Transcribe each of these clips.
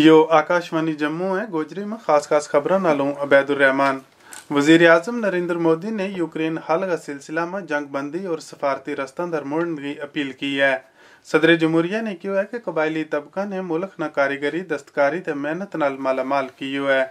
यो आकाशवाणी जम्मू है गोजरी में खास खास खबर नालों अबैदुररहमान वजीर अजम नरेंद्र मोदी ने यूक्रेन हल का सिलसिला में जंग बंदी और सफारती रस्तों दर मुड़न की अपील की है सदर जमहूरिया ने कहा है कि कबायली तबका ने मुल्क न कारीगरी दस्तकारी तो मेहनत न मालामाल की है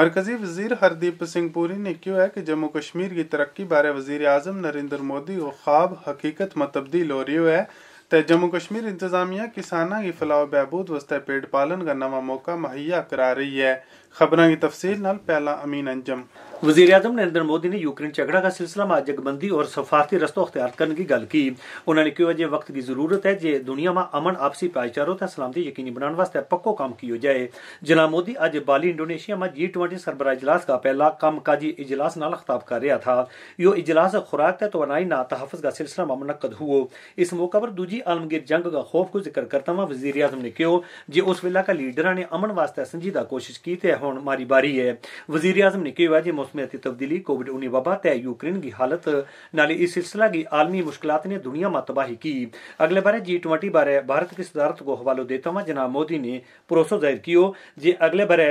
मरकजी वजीर हरदीप सिंह पुरी ने कहा है कि जम्मू कश्मीर की तरक्की बारे वजीर अजम नरेंद्र मोदी को ख्वाब हकीकत में तब्दील हो रही है तो जम्मू कश्मीर इंतजामिया किसाना की फलाह बहबूद वस्ते पेड़ पालन का नवा मौका मुहैया करा रही है खबर की तफसील नाल पहला अमीन अंजम वजीर अजम नरेंद्र मोदी ने यूक्रेन झगड़ा का सिलसिला में जगबंदी और सफारती रस्तों अख्तियार करने की गल की उन्होंने कहा जे वक्त की जरूरत है जे दुनिया में अमन आपसी भाईचारो तथा सलामती यकीनी बनाने वास्ते पक्को काम किया जाए जना मोदी अज बाली इंडोनेशिया में जी ट्वेंटी सरबरा इजलास का पहला कामकाजी इजलास नाल खिताब कर रहा था यो इजलास खुराक तोनाई ना तहफ़ का सिलसिला में मनकद हुआ इस मौके पर दूजी आलमगीर जंग का खौफ को जिक्र करता हुआ वजीर अजम ने कहा जे उस वेला का लीडर ने अमन वास्ते संजीदा कोशिश की तो मारी बारी है वजीर अजम ने कहा मौसम में तब्दीली कोविड उन्नीस वबा तय यूक्रेन की हालत नाली इस सिलसिला की आलमी मुश्किल ने दुनिया में तबाही की अगले बारे जी ट्वेंटी बारे भारत की सदारत को हवालो देता हुआ जनाब मोदी ने भरोसा जाहिर किया जे अगले बारे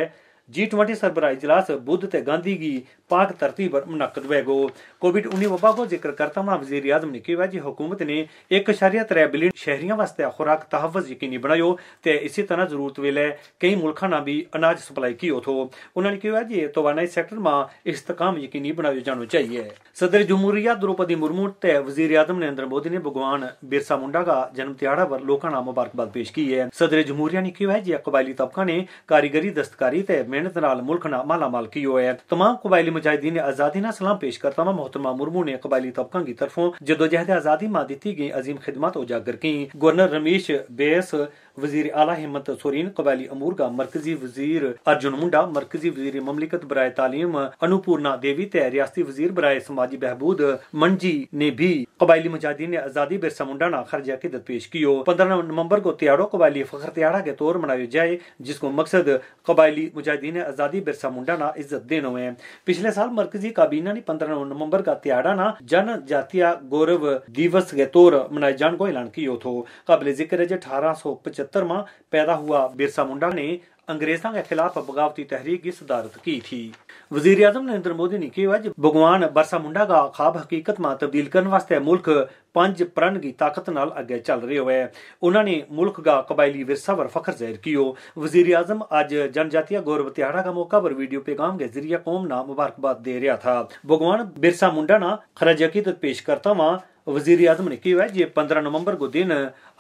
G20 सरबराह इजलास बुद्ध ते गांधी की पाक धरती पर मुनद बैगो कोविड उन्नीस वबा को जिक्र करता हुआ वजीर आजम ने कहा कि हुकूमत ने एक अशारिया त्रै बिलियन शहरियों वास्ते खुराक तहफ़ यकीनी बनायो ते इसी तरह जरूरत वेले कई मुल्कां ना भी अनाज सप्लाई कियो थो उन्होंने कहा कि तोानाई सेक्टर में इस्तेकाम यकीनी बनायो जानो चाहिए सदर जमहूरिया द्रौपदी मुर्मू ते वजीर आजम नरेंद्र मोदी ने भगवान बिरसा मुंडा का जन्म दिहाड़ा पर लोगों ने मुबारकबाद पेश की है सदर जमहूरिया ने कहा है कि कबायली तबका ने कारीगरी दस्तकारी ते ਮਿਹਨਤ ਨਾਲ ਮੁਲਕ ਨਾ ਮਾਲਾਮਾਲ ਕੀਓ ਹੈ तमाम ਕਬਾਇਲੀ ਮੁਜਾਹਿਦੀਨ ਆਜ਼ਾਦੀ ਨਾਲ ਸਲਾਮ ਪੇਸ਼ ਕਰਤਾ ਮੈਂ मोहतरमा मुर्मू ने कबायली तबकों की तरफों जदोजहद आज़ादी में दी गई अजीम खिदमत उजागर की गवर्नर रमेश बेस वजीर अला हिम्मत सोरेन कबायली अमूर का मरकजी वजीर अर्जुन मुंडा मरकजी वजीर ममलिकत बरए तालीम अनुपूर्णा देवी तय रियासती वजीर बरए समाजी बहबूद मंजी ने भी कबायली मुजाहिदीन आजादी बिरसा मुंडा ना खर्ज अकीदत पेश कियो पंद्रह नवंबर को त्याड़ो कबायली फखर त्याड़ा के तौर मनाया जाए जिसको मकसद कबायली मुजाहिदीन आजादी बिरसा मुंडा ना इज्जत देना है पिछले साल मरकजी काबीना ने पंद्रह नवंबर का त्याड़ा ना जनजातीय गौरव दिवस के तौर मनाए जाने को ऐलान किया तो काबिल जिक्र है अठारह सौ पचहत्तर 1975 ਮਾ ਪੈਦਾ हुआ ਬਿਰਸਾ ਮੁੰਡਾ ਨੇ ਅੰਗਰੇਜ਼ਾਂ ਖਿਲਾਫ खिलाफ ਤਹਿਰੀਕ ਦੀ की सदारत की थी वजीर अजम नरेंद्र मोदी ने कहा कि भगवान बरसा मुंडा का ख्वाब हकीकत में तब्दील करने वास्ते ਪੰਜ ਪ੍ਰਣ ਦੀ ਤਾਕਤ ਨਾਲ ਅੱਗੇ ਚੱਲ ਰਿਹਾ ਹੋਇਆ ਉਹਨਾਂ ਨੇ ਮੁਲਕ ਦਾ ਕਬਾਇਲੀ ਵਿਰਸਾ ਵਰ ਫਖਰ ਜ਼ਾਹਿਰ ਕੀਓ ਵਜ਼ੀਰ ਆਜ਼ਮ ਅੱਜ ਜਨਜਾਤੀਆ ਗੌਰਵ ਤਿਹਾੜਾ ਦਾ ਮੌਕਾ ਪਰ ਵੀਡੀਓ ਪੇਗਾਮ ਦੇ ਜ਼ਰੀਏ ਕੌਮ ਨਾ ਮੁਬਾਰਕਬਾਦ ਦੇ ਰਿਹਾ ਥਾ ਭਗਵਾਨ ਬਿਰਸਾ ਮੁੰਡਾ ਨਾ ਖਰਾਜ ਪੇਸ਼ ਕਰਤਾ ਵਾਂ वजीर अजम ने कहो है जे पंद्रह नवंबर को दिन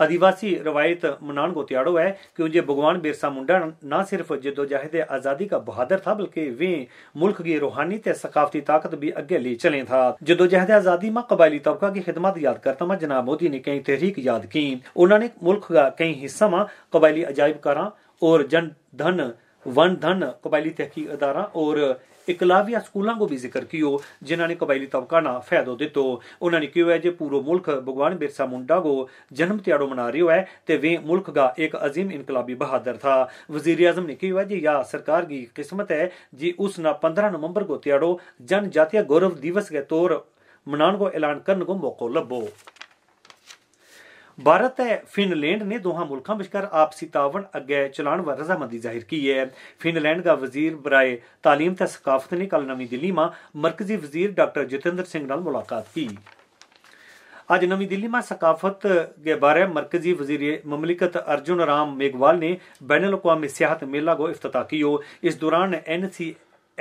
आदिवासी रवायत मनान को त्याड़ो है क्यों जे भगवान बिरसा मुंडा न सिर्फ जदोजहद आज़ादी का बहादुर था बल्कि वे मुल्क की रूहानी ते सकाफती ताकत भी अगे ले चले था जदोजहद आज़ादी में कबायली तबका की खिदमत याद करता में जनाब मोदी ने कई तहरीक याद की उन्होंने मुल्क का कई हिस्सा में कबायली अजायब करा और जन धन वन धन कबायली तहकीक अदारा और ਇਕਲਾਵਿਆ ਸਕੂਲਾਂ ਕੋ ਵੀ ਜ਼ਿਕਰ ਕੀਓ ਜਿਨ੍ਹਾਂ ਨੇ ਕਬਾਇਲੀ ਤਬਕਾ ਨਾ ਫਾਇਦਾ ਦਿੱਤੋ ਉਹਨਾਂ ਨੇ ਕਿਹਾ ਜੇ ਪੂਰੋ ਮੁਲਕ ਭਗਵਾਨ ਬਿਰਸਾ ਮੁੰਡਾ ਕੋ ਜਨਮ ਤਿਆੜੋ ਮਨਾ ਰਿਓ ਹੈ ਤੇ ਵੇ ਮੁਲਕ ਦਾ ਇੱਕ ਅਜ਼ੀਮ ਇਨਕਲਾਬੀ ਬਹਾਦਰ ਥਾ ਵਜ਼ੀਰ ਆਜ਼ਮ ਨੇ ਕਿਹਾ ਜੇ ਯਾ ਸਰਕਾਰ ਦੀ ਕਿਸਮਤ ਹੈ ਜੀ ਉਸ ਨਾ 15 ਨਵੰਬਰ ਕੋ ਤਿਆੜੋ ਜਨ ਜਾਤੀਆ ਗੌਰਵ ਦਿਵਸ ਦੇ ਤੌਰ ਮਨਾਉਣ ਕੋ ਐਲਾਨ ਕਰਨ ਕੋ ਮੌਕਾ ਲੱਭੋ ਭਾਰਤ ਤੇ ਫਿਨਲੈਂਡ ਨੇ ਦੋਹਾਂ ਮੁਲਕਾਂ ਵਿਚਕਾਰ ਆਪਸੀ ਤਾਵਣ ਅੱਗੇ ਚਲਾਉਣ ਵਾਰ ਰਜ਼ਾਮੰਦੀ ਜ਼ਾਹਿਰ ਕੀ ਹੈ ਫਿਨਲੈਂਡ ਦਾ ਵਜ਼ੀਰ ਬਰਾਏ تعلیم ਤੇ ਸਕਾਫਤ ਨੇ ਕੱਲ ਨਵੀਂ ਦਿੱਲੀ ਮਾ ਮਰਕਜ਼ੀ ਵਜ਼ੀਰ ਡਾਕਟਰ ਜਤਿੰਦਰ ਸਿੰਘ ਨਾਲ ਮੁਲਾਕਾਤ की आज नवी दिल्ली में सकाफत के बारे मरकजी वजीर ममलिकत अर्जुन राम मेघवाल ने बैन अवी सियाहत मेला को अफ्ताह किया इस दौरान N C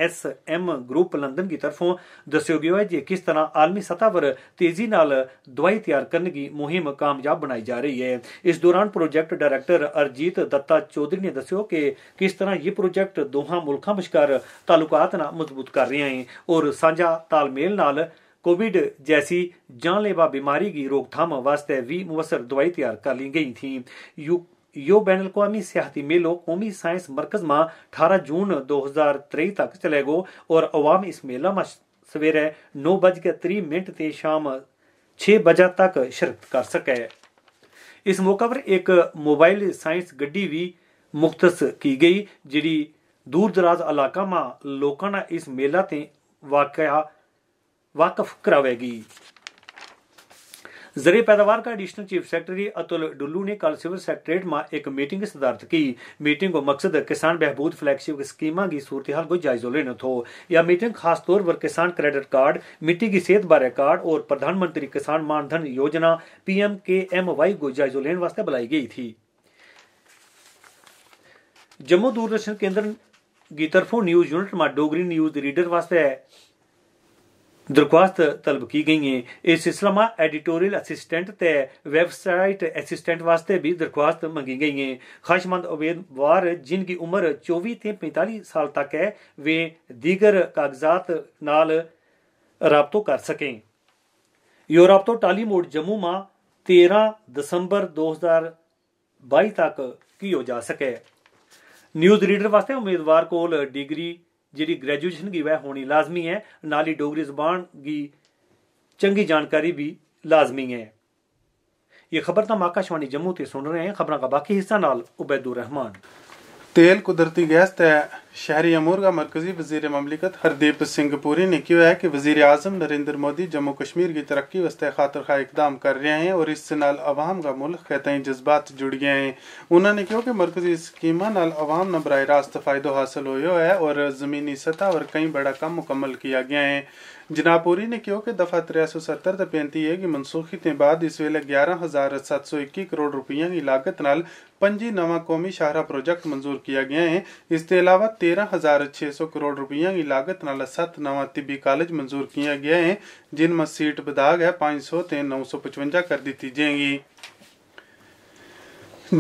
S M group London ਦੀ ਤਰਫੋਂ ਦੱਸਿਆ ਹੈ ਕਿ ਕਿਸ ਤਰ੍ਹਾਂ ਆਲਮੀ ਸਤਾ ਪਰ ਤੇਜ਼ੀ ਨਾਲ ਦਵਾਈ ਤਿਆਰ ਕਰਨ ਦੀ ਮੁਹਿੰਮ ਕਾਮਯਾਬ ਬਣਾਈ ਜਾ ਰਹੀ ਹੈ ਇਸ ਦੌਰਾਨ ਪ੍ਰੋਜੈਕਟ ਡਾਇਰੈਕਟਰ ਅਰਜੀਤ ਦੱਤਾ ਚੌਧਰੀ ਨੇ ਦੱਸਿਆ ਕਿ ਕਿਸ ਤਰ੍ਹਾਂ ਇਹ ਪ੍ਰੋਜੈਕਟ ਦੋਹਾਂ ਮੁਲਕਾਂ ਵਿਚਕਾਰ ਤਾਲੁਕਾਤ ਨਾਲ ਮਜ਼ਬੂਤ ਕਰ ਰਿਹਾ ਹੈ ਔਰ ਸਾਂਝਾ ਤਾਲਮੇਲ ਨਾਲ ਕੋਵਿਡ ਜੈਸੀ ਜਾਨਲੇਵਾ ਬਿਮਾਰੀ ਦੀ ਰੋਕਥਾਮ ਵਾਸਤੇ ਵੀ ਮੁਵਸਰ ਦਵਾਈ ਤਿਆਰ ਕਰ ਲਈ ਗਈ ਥੀ યો બેન અवी सियाहती मेलो कौमी साइंस मरकज में 18 जून 2023 तक चलेगो और अवाम इस मेला में सवेरे नौ बज के तीह मिनट से शाम 6 बजे तक शिरकत कर सके इस मौके पर एक मोबाइल साइंस गड्डी भी ਮੁਖਤਸ ਕੀ ਗਈ ਜਿਹੜੀ ਦੂਰ ਦਰਾਜ ਇਲਾਕਾ ਮਾ ਲੋਕਾਂ ਨਾਲ ਇਸ ਮੇਲਾ ਤੇ ਵਾਕਿਆ ਵਾਕਫ ਕਰਾਵੇਗੀ जरिए ਪੈਦਾਵਾਰ का additional chief secretary Atul Dulloo ने कल सिविल सेक्रेटेरिएट में एक मीटिंग की सदारत की मीटिंग को मकसद किसान बहबूद फ्लैगशिप स्कीमा की सूरत हाल को जायजो लेना हो यह मीटिंग तौर पर किसान क्रेडिट कार्ड मिट्टी की सेहत बारे कार्ड और प्रधानमंत्री किसान मानधन योजना पीएम के एम वाई को जायजो लेने वास्ते बुलाई गई थी जम्मू दूरदर्शन केन्द्र की तरफों न्यूज यूनिट में डोगरी न्यूज रीडर वास्ते दरख्वास्त तलब की गई है इस सिलसिला में एडिटोरियल असिस्टेंट ते वेबसाइट असिस्टेंट वास्ते भी दरख्वास्त मंगी गई है ख्वाहिशमंद उम्मीदवार जिनकी उम्र चौबीस से पैंतालीस साल तक है वे दीगर कागजात नाल रबतो कर सकें यो रबतो टाली मोड़ जम्मू में तेरह दिसंबर दो हजार बई तक किया जा सके न्यूज रीडर वास्ते उम्मीदवार को डिग्री ਜਿਹੜੀ ग्रेजुएशन की वह होनी लाजमी है नाली डोगरी जुबान की चंगी जानकारी भी लाजमी है ये खबर तम आकाशवाणी जम्मू से सुन रहे हैं खबर का बाकी हिस्सा नाल उबैदुर रहमान ਤੇਲ ਕੁਦਰਤੀ ਗੈਸ ਤੇ शहरी अमूर का मरकजी वजीर ममलिकत हरदीप सिंह पुरी ने कहा है कि वजीर अजम नरेंद्र मोदी जम्मू कश्मीर की तरक्की वस्ते खातर खा इकदाम कर रहे हैं और इस नाल अवाम का मुल्क खतई जज्बात जुड़ गए हैं उन्होंने कहा कि मरकजी स्कीम नाल अवाम न बरह रास्त फायदो हासिल हो है और जमीनी सतह और कई बड़ा काम मुकम्मल किया गया है जनाब पुरी ने कहा कि दफा त्रै सौ सत्तर तो पैंती है कि मनसूखी के बाद इस वे ग्यारह हजार सत्त सौ इक्की करोड़ रुपये की लागत नाल पंजी नवा कौमी शाहरा प्रोजेक्ट मंजूर किया गया है इसके अलावा तेरह हजार छह सौ करोड़ ਰੁਪਈਆ ਦੀ ਲਾਗਤ ਨਾਲ 7 ਨਵਾਂ ਤਿੱਬੀ ਕਾਲਜ ਮਨਜ਼ੂਰ ਕੀਤੇ ਗਏ ਹਨ ਜਿਨ ਮੇ ਸੀਟ ਵਿਧਾਗ ਹੈ 500 ਤੇ 955 ਕਰ ਦਿੱਤੀ ਜਾਏਗੀ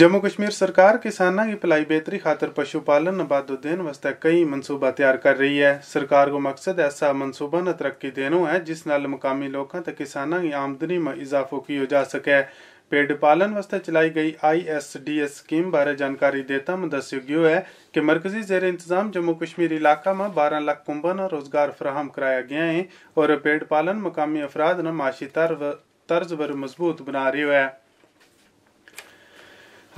जम्मू कश्मीर सरकार किसानों की भलाई बेहतरी खातर पशु पालन नबादुद्दीन वास्ते कई मनसूबा तैयार कर रही है सरकार को मकसद ऐसा मनसूबा न तरक्की देना है जिस नाल मुकामी लोगों तक किसानों की आमदनी में इजाफो किया जा सके गई I S D S scheme बारे जानकारी देता દેતા दस गयो है कि मरकजी जेर इंतज़ाम जम्मू कश्मीर इलाका में बारह लाख कुंभा न रोज़गार फ्राहम कराया गया है और पेड़ पालन मकामी अफराद न माशी तर्ज पर मजबूत बना रही है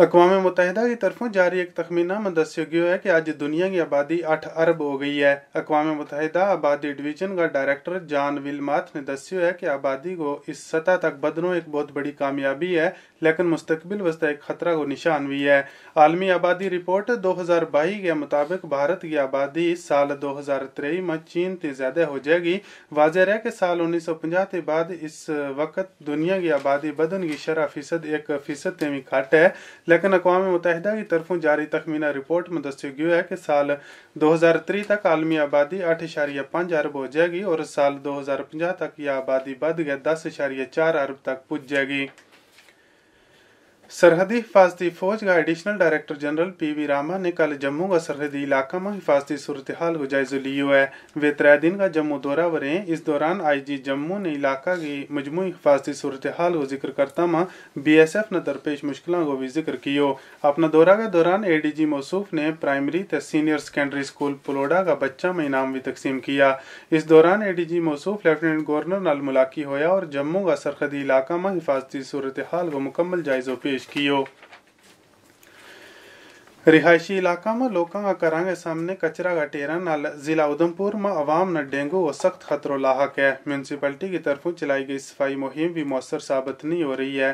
अकवा मुतहदा की तरफों जारी एक तखमीना में दस गया है कि आज दुनिया की आबादी अठ अरब हो गई है अकवा मुतहदा आबादी डिवीजन का डायरेक्टर जान विलमाथ ने दस्यो है कि आबादी को इस सतह तक बदनो एक बहुत बड़ी कामयाबी है लेकिन मुस्तबिल वस्ते एक खतरा को निशान भी है आलमी आबादी रिपोर्ट 2022 के मुताबिक भारत की आबादी इस साल 2023 में चीन से ज़्यादा हो जाएगी वाजह है कि साल 1950 के बाद इस वक्त दुनिया की आबादी बदन की शराह फीसद एक फीसद से भी घट है लेकिन अकवा मुतहदा की तरफों जारी तखमीना रिपोर्ट में दस गयो है कि साल 2030 तक आलमी आबादी अठ इशारिया पाँच अरब हो जाएगी और साल 2050 तक यह आबादी बद गया दस इशारिया चार अरब तक पुज जाएगी सरहदी हिफाजती फौज का additional director general P V Rama ने कल जम्मू का सरहदी इलाका में हिफाजती सूरत हाल को जायजो लियो है वे त्रै दिन का जम्मू दौरा वरे इस दौरान आई जी जम्मू ने इलाका की मजमू हिफाजती सूरत हाल को जिक्र करता में बी एस एफ ने दरपेश मुश्किलों को भी जिक्र कियो अपना दौरा के दौरान ए डी जी मौसूफ ने प्राइमरी त सीनियर सेकेंडरी स्कूल पलोड़ा का बच्चा में इनाम भी तकसीम किया इस दौरान ए डी जी मौसूफ लेफ्टिनेंट गवर्नर नाल मुलाकी होया और जम्मू का सरहदी इलाका में हिफाजती सूरत हाल को मुकम्मल जायजो पेश पेश कियो रिहायशी इलाका में लोगों का के सामने कचरा का टेरा नाल जिला उधमपुर में अवाम न डेंगू व सख्त खतरों लाक है म्यूनसिपलिटी की तरफों चलाई गई सफाई मुहिम भी मौसर साबित नहीं हो रही है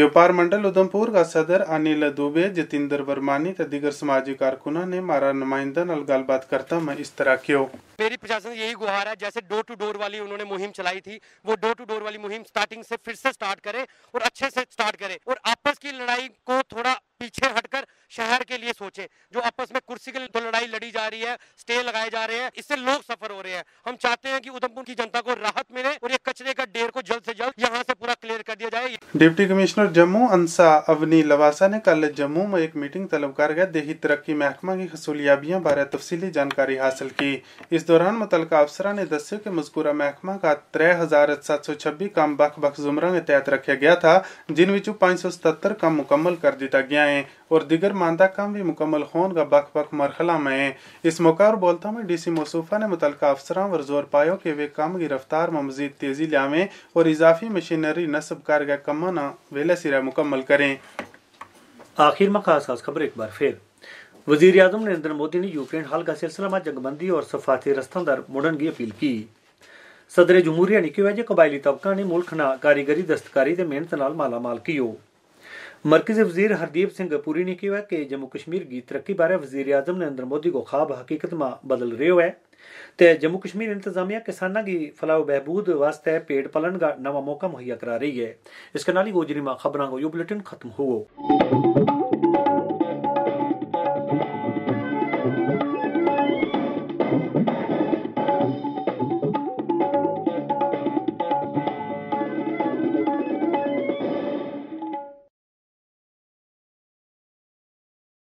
व्यापार मंडल उधमपुर का सदर अनिल दुबे जितेंद्र वर्मानी तथा दिगर समाजी कारकुना ने मारा नुमाइंदा गलबात करता में इस तरह क्यों मेरी प्रशासन यही गुहार है जैसे डोर टू डोर वाली उन्होंने मुहिम चलाई थी वो डोर टू डोर वाली मुहिम स्टार्टिंग से फिर से स्टार्ट करें और अच्छे से स्टार्ट करें और आपस की लड़ाई को थोड़ा पीछे हटकर शहर के लिए सोचें जो आपस में कुर्सी के लिए तो लड़ाई लड़ी जा रही है स्टे लगाए जा रहे हैं इससे लोग सफर हो रहे हैं हम चाहते हैं कि उधमपुर की जनता को राहत मिले और ये कचरे का ढेर को जल्द से जल्द यहाँ से पूरा क्लियर कर दिया जाए डिप्टी कमिश्नर जम्मू अंसा अवनी लवासा ने कल जम्मू में एक मीटिंग तलब कर गए देही तरक्की महकमा की हसूलियाबियाँ बारे तफसीली जानकारी हासिल की इस दौरान मुतलका अफसरान ने दस्यो के मजकूरा महकमा का त्रै हजार सात सौ छब्बी काम बख बख जुमरा के तहत रखा गया था जिन विच पांच सौ सतर काम मुकम्मल कर दिता गया है और दिगर मानदा काम भी मुकम्मल होने का बख बख मरहला में है इस मौका और बोलता में डीसी मसूफा ने मुतलका अफसरों पर जोर पायो कि वे काम की रफ्तार में मजीद तेजी लियावे और इजाफी मशीनरी नस्ब कारगा कमा ना वेला सिरा मुकम्मल करें आखिर में खास खास खबर एक बार फिर वजीर अजम नरेंद्र मोदी ने यूक्रेन हल का सिलसिला में जंगबंदी और सफारती रस्तों दर मुड़न की अपील की सदर जमहूरिया ने कहा कि कबायली तबका ने मुल्क न कारीगरी दस्तकारी के मेहनत नाल मालामाल कियो मरकजी वजीर हरदीप सिंह पुरी ने कहा कि जम्मू कश्मीर की तरक्की बारे वजीर अजम नरेंद्र मोदी को खाब हकीकत में बदल रो है तो जम्मू कश्मीर इंतजामिया किसानों की फलाह बहबूद वास्ते पेड़ पलन का नवा मौका मुहैया करा रही है इसके नाल ही गोजरी मां खबरों को यो बुलेटिन खत्म हो